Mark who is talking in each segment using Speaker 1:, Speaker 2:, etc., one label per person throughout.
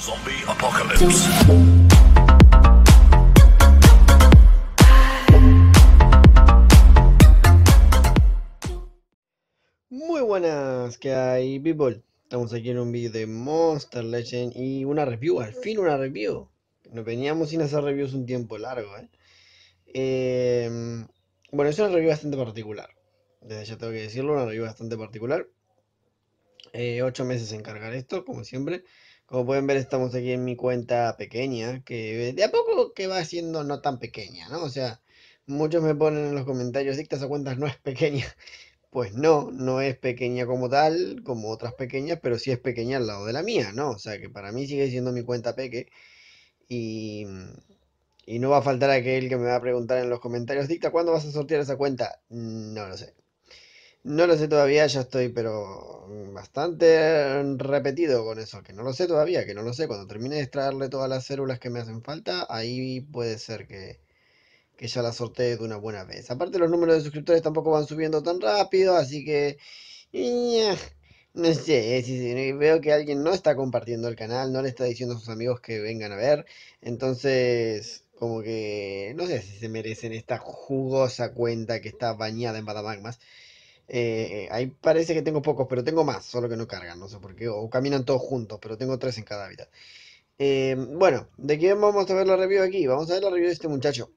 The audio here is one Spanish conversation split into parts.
Speaker 1: Zombie Apocalypse. Muy buenas, que hay people. Estamos aquí en un video de Monster Legend y una review, al fin una review. Nos veníamos sin hacer reviews un tiempo largo, ¿eh? Em, bueno, es una review bastante particular. Desde ya tengo que decirlo, una review bastante particular. Eh, ocho meses en cargar esto, como siempre. Como pueden ver, estamos aquí en mi cuenta pequeña, que de a poco que va siendo no tan pequeña, ¿no? O sea, muchos me ponen en los comentarios, dicta esa cuenta no es pequeña. Pues no, no es pequeña como tal, como otras pequeñas, pero sí es pequeña al lado de la mía, ¿no? O sea, que para mí sigue siendo mi cuenta peque. Y, y no va a faltar aquel que me va a preguntar en los comentarios, dicta, ¿cuándo vas a sortear esa cuenta? No lo sé. No lo sé todavía, ya estoy, pero mm, bastante mm, repetido con eso, que no lo sé todavía, que no lo sé. Cuando termine de extraerle todas las células que me hacen falta, ahí puede ser que, ya la sorteé de una buena vez. Aparte, los números de suscriptores tampoco van subiendo tan rápido, así que. Eh, no sé, si, eh, veo que alguien no está compartiendo el canal, no le está diciendo a sus amigos que vengan a ver, entonces como que no sé si se merecen esta jugosa cuenta que está bañada en patamagmas eh, ahí parece que tengo pocos, pero tengo más, solo que no cargan, no sé por qué, o caminan todos juntos, pero tengo tres en cada hábitat. Eh, bueno, ¿de quién vamos a ver la review aquí? Vamos a ver la review de este muchacho.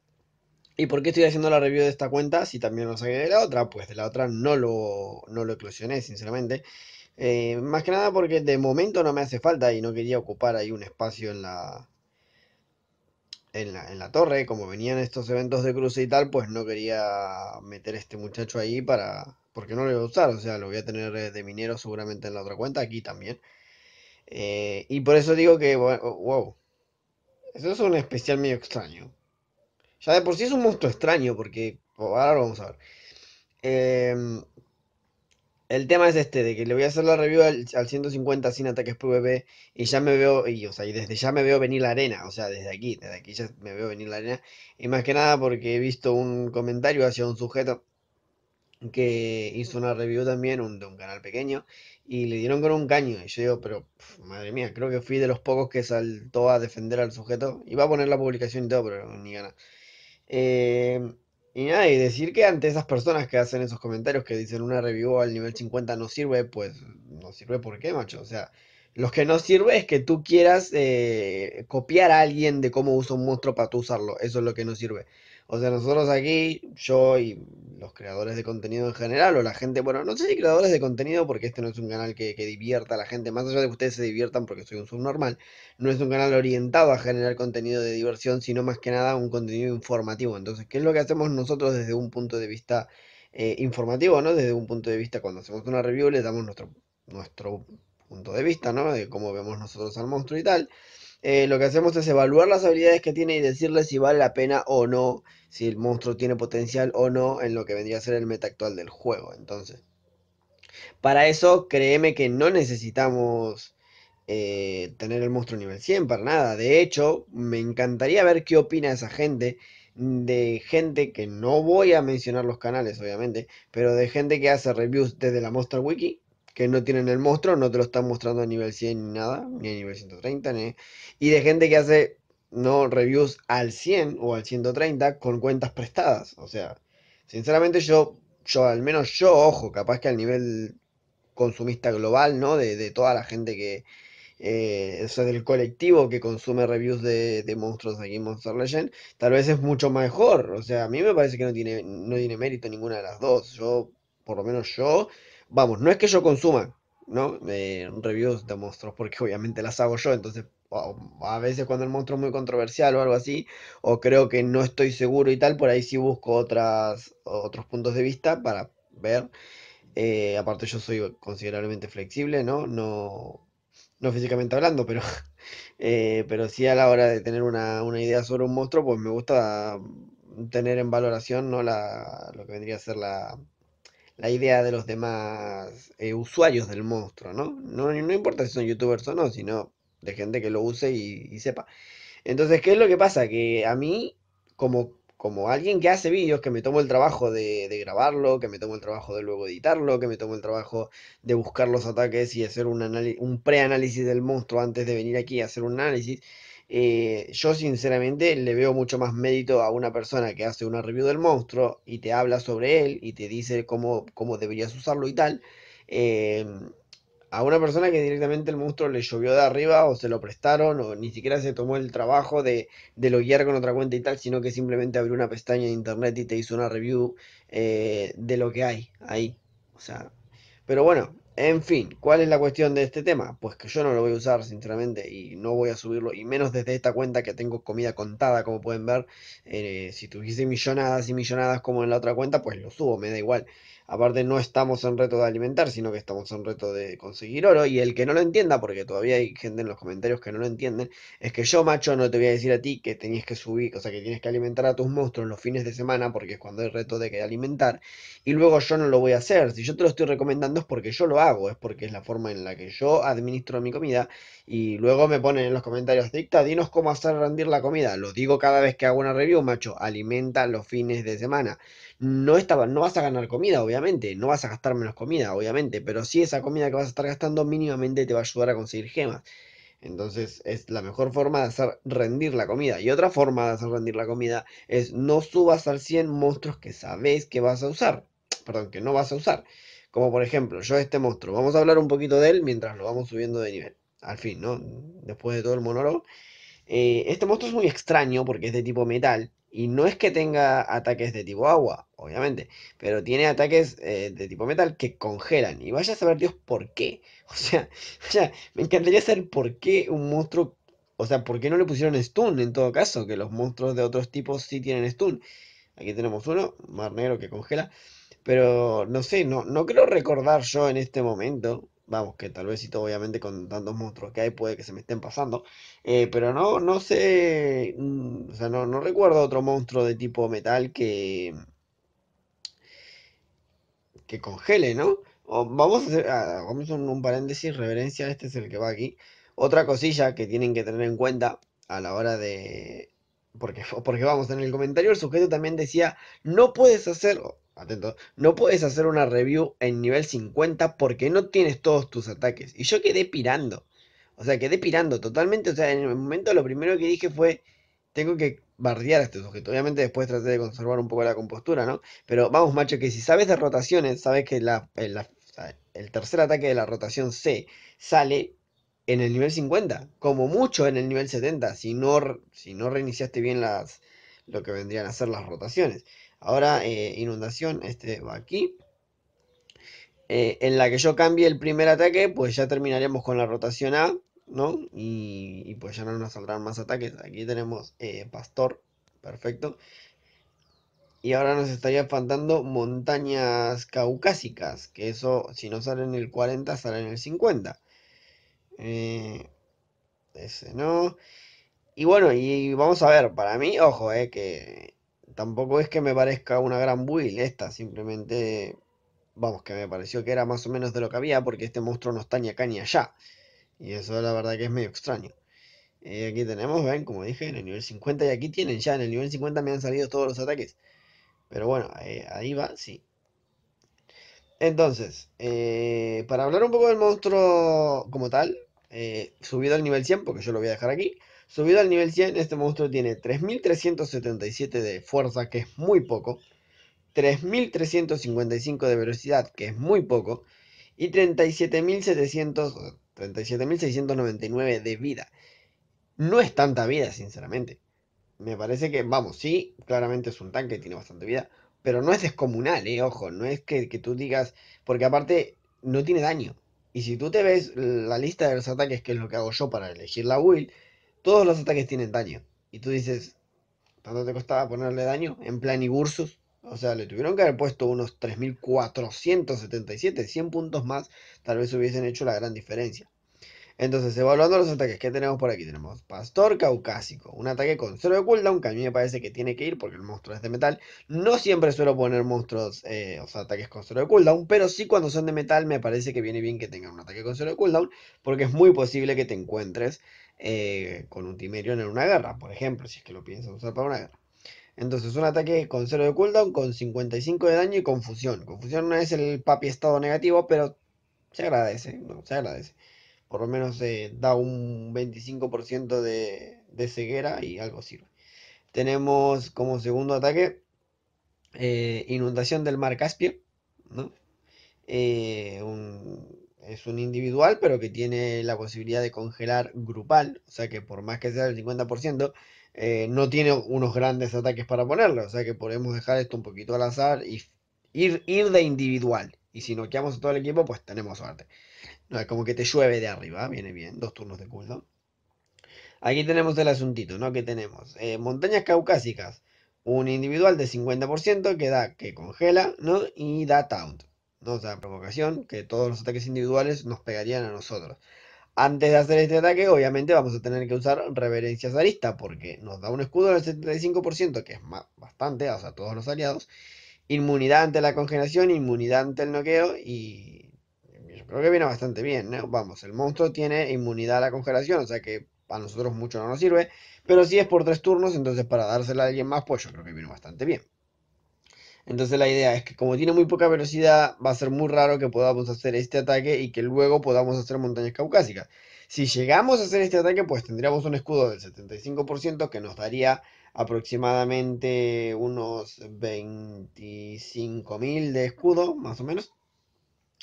Speaker 1: ¿Y por qué estoy haciendo la review de esta cuenta si también lo saqué de la otra? Pues de la otra no lo, no lo eclosioné, sinceramente. Eh, más que nada porque de momento no me hace falta y no quería ocupar ahí un espacio en la, en la, en la, torre, como venían estos eventos de cruce y tal, pues no quería meter a este muchacho ahí para, porque no lo voy a usar, o sea, lo voy a tener eh, de minero seguramente en la otra cuenta, aquí también. Eh, y por eso digo que, oh, wow, eso es un especial medio extraño. Ya de por sí es un monstruo extraño, porque oh, ahora lo vamos a ver. Em, el tema es este, de que le voy a hacer la review al, 150 sin ataques PvP y ya me veo, y, o sea, y desde ya me veo venir la arena, o sea, desde aquí, desde aquí ya me veo venir la arena. Y más que nada porque he visto un comentario hacia un sujeto que hizo una review también de un canal pequeño y le dieron con un caño. Y yo digo, pero madre mía, creo que fui de los pocos que saltó a defender al sujeto. Iba a poner la publicación y todo, pero ni gana. Em, y nada, y decir que ante esas personas que hacen esos comentarios que dicen una review al nivel 50 no sirve, pues no sirve por qué, macho. O sea, lo que no sirve es que tú quieras eh, copiar a alguien de cómo usa un monstruo para tú usarlo. Eso es lo que no sirve. O sea, nosotros aquí, yo y los creadores de contenido en general, o la gente, bueno, no sé si creadores de contenido, porque este no es un canal que, divierta a la gente, más allá de que ustedes se diviertan porque soy un subnormal, no es un canal orientado a generar contenido de diversión, sino más que nada un contenido informativo. Entonces, ¿qué es lo que hacemos nosotros desde un punto de vista eh, informativo, no? Desde un punto de vista, cuando hacemos una review, le damos nuestro, nuestro punto de vista, ¿no? De cómo vemos nosotros al monstruo y tal. Eh, lo que hacemos es evaluar las habilidades que tiene y decirle si vale la pena o no, si el monstruo tiene potencial o no en lo que vendría a ser el meta actual del juego. Entonces, para eso créeme que no necesitamos eh, tener el monstruo nivel 100 para nada. De hecho, me encantaría ver qué opina esa gente de gente que no voy a mencionar los canales, obviamente, pero de gente que hace reviews desde la Monster Wiki que no tienen el monstruo, no te lo están mostrando a nivel 100 ni nada, ni a nivel 130, ni... y de gente que hace no reviews al 100 o al 130 con cuentas prestadas. O sea, sinceramente yo, yo al menos yo, ojo, capaz que al nivel consumista global, ¿no? De, toda la gente que, eh, o sea, del colectivo que consume reviews de, monstruos aquí en Monster Legend, tal vez es mucho mejor. O sea, a mí me parece que no tiene, no tiene mérito ninguna de las dos. Yo, por lo menos yo, vamos, no es que yo consuma, ¿no? Eh, reviews de monstruos, porque obviamente las hago yo, entonces oh, a veces cuando el monstruo es muy controversial o algo así, o creo que no estoy seguro y tal, por ahí sí busco otras, otros puntos de vista para ver. Eh, aparte yo soy considerablemente flexible, ¿no? No, no físicamente hablando, pero, eh, pero sí a la hora de tener una, una, idea sobre un monstruo, pues me gusta tener en valoración ¿no? lo que vendría a ser la, la idea de los demás eh, usuarios del monstruo, ¿no? ¿no? importa si son youtubers o no, sino de gente que lo use y, sepa. Entonces, ¿qué es lo que pasa? Que a mí, como como alguien que hace vídeos, que me tomo el trabajo de, grabarlo, que me tomo el trabajo de luego editarlo, que me tomo el trabajo de buscar los ataques y hacer un, un preanálisis del monstruo antes de venir aquí a hacer un análisis, eh, yo sinceramente le veo mucho más mérito a una persona que hace una review del monstruo y te habla sobre él y te dice cómo, deberías usarlo y tal. Eh, a una persona que directamente el monstruo le llovió de arriba o se lo prestaron o ni siquiera se tomó el trabajo de, lo guiar con otra cuenta y tal, sino que simplemente abrió una pestaña de internet y te hizo una review eh, de lo que hay ahí. O sea, pero bueno, en fin, ¿cuál es la cuestión de este tema? Pues que yo no lo voy a usar, sinceramente, y no voy a subirlo, y menos desde esta cuenta que tengo comida contada, como pueden ver. Eh, si tuviese millonadas y millonadas como en la otra cuenta, pues lo subo, me da igual. Aparte no estamos en reto de alimentar, sino que estamos en reto de conseguir oro. Y el que no lo entienda, porque todavía hay gente en los comentarios que no lo entienden, es que yo, macho, no te voy a decir a ti que tenías que subir, o sea, que tienes que alimentar a tus monstruos los fines de semana, porque es cuando hay reto de que alimentar. Y luego yo no lo voy a hacer. Si yo te lo estoy recomendando es porque yo lo hago, es porque es la forma en la que yo administro mi comida y luego me ponen en los comentarios, Dicta, dinos cómo hacer rendir la comida. Lo digo cada vez que hago una review, macho. Alimenta los fines de semana. No, estaba, no vas a ganar comida, obviamente. No vas a gastar menos comida, obviamente. Pero si esa comida que vas a estar gastando mínimamente te va a ayudar a conseguir gemas. Entonces es la mejor forma de hacer rendir la comida. Y otra forma de hacer rendir la comida es no subas al 100 monstruos que sabes que vas a usar. Perdón, que no vas a usar. Como por ejemplo, yo este monstruo. Vamos a hablar un poquito de él mientras lo vamos subiendo de nivel al fin, ¿no? Después de todo el monólogo. Eh, este monstruo es muy extraño porque es de tipo metal y no es que tenga ataques de tipo agua, obviamente, pero tiene ataques eh, de tipo metal que congelan. Y vaya a saber Dios por qué. O sea, me encantaría saber por qué un monstruo, o sea, por qué no le pusieron stun en todo caso, que los monstruos de otros tipos sí tienen stun. Aquí tenemos uno, Mar Negro que congela. Pero no sé, no, no creo recordar yo en este momento Vamos, que tal vez si obviamente con tantos monstruos que hay puede que se me estén pasando. Eh, pero no, no sé, mm, o sea, no, recuerdo otro monstruo de tipo metal que, que congele, ¿no? vamos a hacer, ah, vamos a un paréntesis, reverencia, este es el que va aquí. Otra cosilla que tienen que tener en cuenta a la hora de... Porque, porque vamos, en el comentario el sujeto también decía, no puedes hacer, atento, no puedes hacer una review en nivel 50 porque no tienes todos tus ataques. Y yo quedé pirando. O sea, quedé pirando totalmente. O sea, en el momento lo primero que dije fue, tengo que bardear a este sujeto. Obviamente después traté de conservar un poco la compostura, ¿no? Pero vamos, macho, que si sabes de rotaciones, sabes que eh, el tercer ataque de la rotación C sale en el nivel 50, como mucho en el nivel 70, si no, si no reiniciaste bien las, lo que vendrían a ser las rotaciones. Ahora eh, inundación, este va aquí. Eh, en la que yo cambie el primer ataque, pues ya terminaremos con la rotación A, ¿no? Y, pues ya no nos saldrán más ataques. Aquí tenemos eh, Pastor, perfecto. Y ahora nos estaría faltando montañas caucásicas, que eso si no sale en el 40, sale en el 50. ese no. Y bueno, y vamos a ver, para mí, ojo, eh, que tampoco es que me parezca una gran build esta, simplemente, vamos, que me pareció que era más o menos de lo que había, porque este monstruo no está ni acá ni allá. Y eso la verdad que es medio extraño. Eh, aquí tenemos, ven, como dije, en el nivel 50, y aquí tienen ya, en el nivel 50 me han salido todos los ataques. Pero bueno, eh, ahí va, sí. Entonces, eh, para hablar un poco del monstruo como tal, subido al nivel 100, porque yo lo voy a dejar aquí. Subido al nivel 100, este monstruo tiene 3377 de fuerza, que es muy poco, 3355 de velocidad, que es muy poco, y 37.700, 37.699 de vida. No es tanta vida, sinceramente. Me parece que, vamos, sí, claramente es un tanque, tiene bastante vida, pero no es descomunal, eh, ojo, no es que, que tú digas, porque aparte no tiene daño. Y si tú te ves la lista de los ataques, que es lo que hago yo para elegir la Will, todos los ataques tienen daño. Y tú dices, ¿tanto te costaba ponerle daño? En plan y O sea, le tuvieron que haber puesto unos 3.477, 100 puntos más, tal vez hubiesen hecho la gran diferencia. Entonces, evaluando los ataques que tenemos por aquí, tenemos Pastor Caucásico, un ataque con 0 de cooldown, que a mí me parece que tiene que ir porque el monstruo es de metal. No siempre suelo poner monstruos, eh, o sea, ataques con 0 de cooldown, pero sí cuando son de metal me parece que viene bien que tengan un ataque con 0 de cooldown, porque es muy posible que te encuentres eh, con un Timerion en una guerra, por ejemplo, si es que lo piensas usar para una guerra. Entonces, un ataque con 0 de cooldown, con 55 de daño y confusión. Confusión no es el papi estado negativo, pero se agradece, Por lo menos eh, da un 25% de, ceguera y algo sirve. Tenemos como segundo ataque eh, inundación del mar Caspio, un, es un individual, pero que tiene la posibilidad de congelar grupal, o sea que por más que sea el 50%, eh, no tiene unos grandes ataques para ponerlo, o sea que podemos dejar esto un poquito al azar y ir, ir de individual. Y si noqueamos a todo el equipo, pues tenemos suerte. No es como que te llueve de arriba, viene bien, dos turnos de cooldown. Aquí tenemos el asuntito, ¿no? Que tenemos eh, montañas caucásicas, un individual de 50% que da que congela, ¿no? Y da taunt. ¿no? O sea, provocación, que todos los ataques individuales nos pegarían a nosotros. Antes de hacer este ataque, obviamente vamos a tener que usar reverencia zarista, porque nos da un escudo del 75%, que es bastante, o sea, todos los aliados. Inmunidad ante la congelación, inmunidad ante el noqueo y yo creo que viene bastante bien, ¿no? Vamos, el monstruo tiene inmunidad a la congelación, o sea que a nosotros mucho no nos sirve, pero si es por tres turnos, entonces para dársela a alguien más, pues yo creo que viene bastante bien. Entonces la idea es que como tiene muy poca velocidad, va a ser muy raro que podamos hacer este ataque y que luego podamos hacer montañas caucásicas. Si llegamos a hacer este ataque, pues tendríamos un escudo del 75% que nos daría aproximadamente unos 25.000 de escudo, más o menos.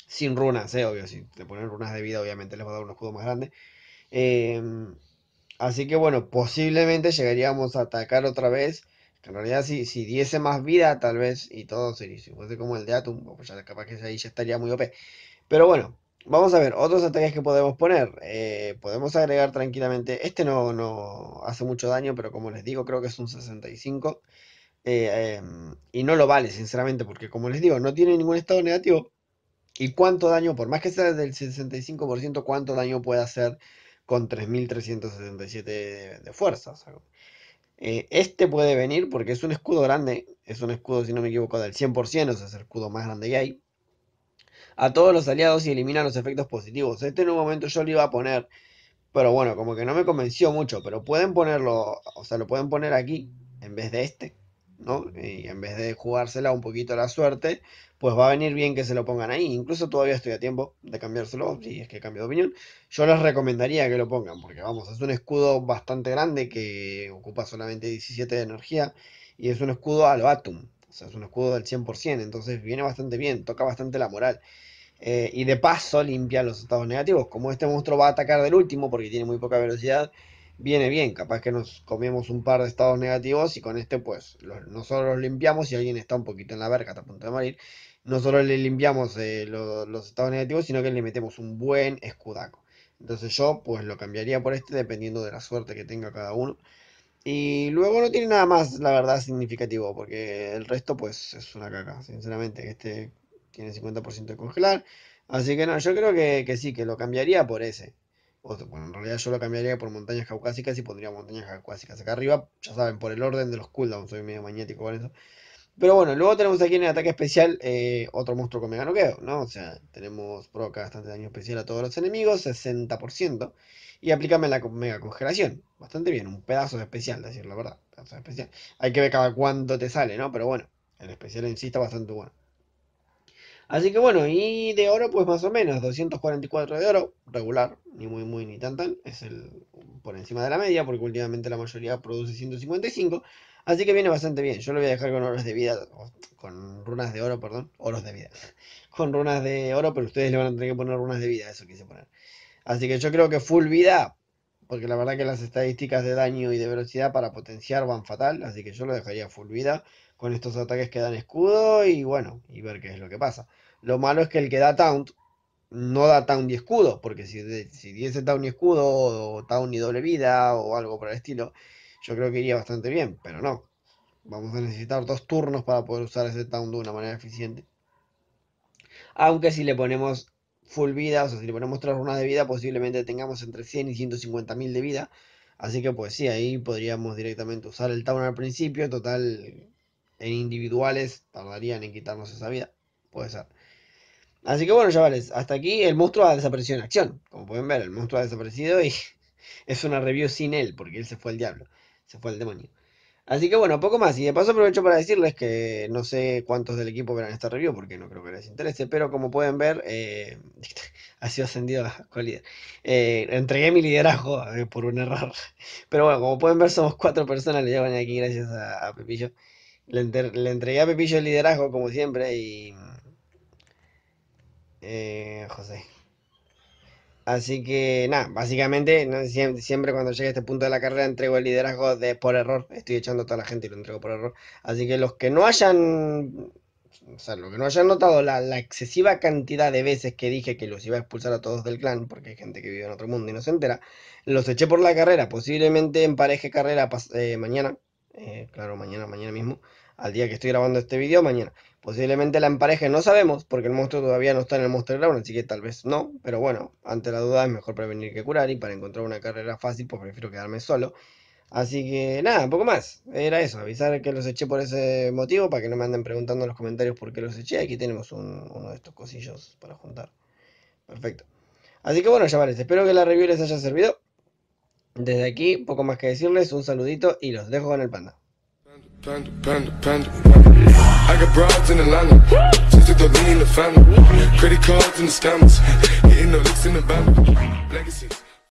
Speaker 1: Sin runas, eh, obvio, si te ponen runas de vida, obviamente les va a dar un escudo más grande. Em, así que bueno, posiblemente llegaríamos a atacar otra vez en realidad, si, si diese más vida, tal vez, y todo, sería si como el de Atum, pues ya capaz que ahí ya estaría muy OP. Pero bueno, vamos a ver, otros ataques que podemos poner. Eh, podemos agregar tranquilamente, este no, no hace mucho daño, pero como les digo, creo que es un 65. Eh, em, y no lo vale, sinceramente, porque como les digo, no tiene ningún estado negativo. ¿Y cuánto daño? Por más que sea del 65%, ¿cuánto daño puede hacer con 3.377 de, de fuerza? O sea, eh, este puede venir porque es un escudo grande, es un escudo, si no me equivoco, del 100%, o sea, es el escudo más grande que hay. A todos los aliados y elimina los efectos positivos. Este en un momento yo lo iba a poner, pero bueno, como que no me convenció mucho, pero pueden ponerlo, o sea, lo pueden poner aquí en vez de este, ¿no? Y en vez de jugársela un poquito a la suerte, pues va a venir bien que se lo pongan ahí. Incluso todavía estoy a tiempo de cambiárselo, si es que cambio de opinión. Yo les recomendaría que lo pongan, porque vamos, es un escudo bastante grande que ocupa solamente 17 de energía y es un escudo al o sea, es un escudo del 100%, entonces viene bastante bien, toca bastante la moral. Eh, y de paso limpia los estados negativos. Como este monstruo va a atacar del último porque tiene muy poca velocidad, viene bien. Capaz que nos comemos un par de estados negativos y con este, pues, nosotros los limpiamos y alguien está un poquito en la verga, está a punto de morir, no solo le limpiamos eh, los estados negativos, sino que le metemos un buen escudaco. Entonces yo pues lo cambiaría por este dependiendo de la suerte que tenga cada uno. Y luego no tiene nada más, la verdad, significativo, porque el resto pues es una caca, sinceramente. Este tiene 50% de congelar. Así que no, yo creo que, que sí, que lo cambiaría por ese. bueno, en realidad yo lo cambiaría por montañas caucásicas y pondría montañas caucásicas acá arriba, ya saben, por el orden de los cooldowns, soy medio magnético con eso. Pero bueno, luego tenemos aquí en el ataque especial eh, otro monstruo con mega noqueo, ¿no? O sea, tenemos provoca bastante daño especial a todos los enemigos, 60%. Y aplícame la mega congelación. Bastante bien, un pedazo de especial, decir la verdad. Pedazo especial. Hay que ver cada cuánto te sale, ¿no? Pero bueno, el especial en sí está bastante bueno. Así que bueno, y de oro, pues más o menos, 244 de oro, regular, ni muy, muy, ni tan, tan, es el por encima de la media, porque últimamente la mayoría produce 155, Así que viene bastante bien. Yo lo voy a dejar con oros de vida, con runas de oro, perdón, oros de vida. Con runas de oro, pero ustedes le van a tener que poner runas de vida, eso quise poner. Así que yo creo que full vida, porque la verdad que las estadísticas de daño y de velocidad para potenciar van fatal, así que yo lo dejaría full vida con estos ataques que dan escudo y bueno, y ver qué es lo que pasa. Lo malo es que el que da taunt no da taunt y escudo, porque si, si diese taunt y escudo, o taunt y doble vida, o algo por el estilo, yo creo que iría bastante bien, pero no. Vamos a necesitar dos turnos para poder usar ese Town de una manera eficiente. Aunque si le ponemos full vida, o sea, si le ponemos tres runas de vida, posiblemente tengamos entre 100 y 150 mil de vida. Así que pues sí, ahí podríamos directamente usar el Town al principio. Total, en individuales tardarían en quitarnos esa vida. Puede ser. Así que bueno, chavales, hasta aquí el monstruo ha desaparecido en acción. Como pueden ver, el monstruo ha desaparecido y es una review sin él, porque él se fue al diablo se fue el demonio. Así que bueno, poco más. Y de paso aprovecho para decirles que no sé cuántos del equipo verán esta review porque no creo que les interese, pero como pueden ver, eh, ha sido ascendido a eh, entregué mi liderazgo eh, por un error. Pero bueno, como pueden ver, somos cuatro personas, le llevan aquí gracias a, Pepillo. Le, le, entregué a Pepillo el liderazgo como siempre y... José, Así que nada, básicamente siempre cuando llegue a este punto de la carrera entrego el liderazgo de por error. Estoy echando a toda la gente y lo entrego por error. Así que los que no hayan, que no hayan notado la, excesiva cantidad de veces que dije que los iba a expulsar a todos del clan, porque hay gente que vive en otro mundo y no se entera, los eché por la carrera. Posiblemente empareje carrera eh, mañana, eh, claro, mañana, mañana mismo, al día que estoy grabando este video, mañana. Posiblemente la empareje, no sabemos, porque el monstruo todavía no está en el Monster Ground, así que tal vez no. Pero bueno, ante la duda es mejor prevenir que curar y para encontrar una carrera fácil, pues prefiero quedarme solo. Así que nada, poco más. Era eso, avisar que los eché por ese motivo, para que no me anden preguntando en los comentarios por qué los eché. Aquí tenemos uno de estos cosillos para juntar. Perfecto. Así que bueno, chavales, espero que la review les haya servido. Desde aquí, poco más que decirles, un saludito y los dejo con el panda. Panda, panda, panda. I got broads in Atlanta. Just to lean the family. Credit cards and the scammers. Hitting the licks in the band. Legacies.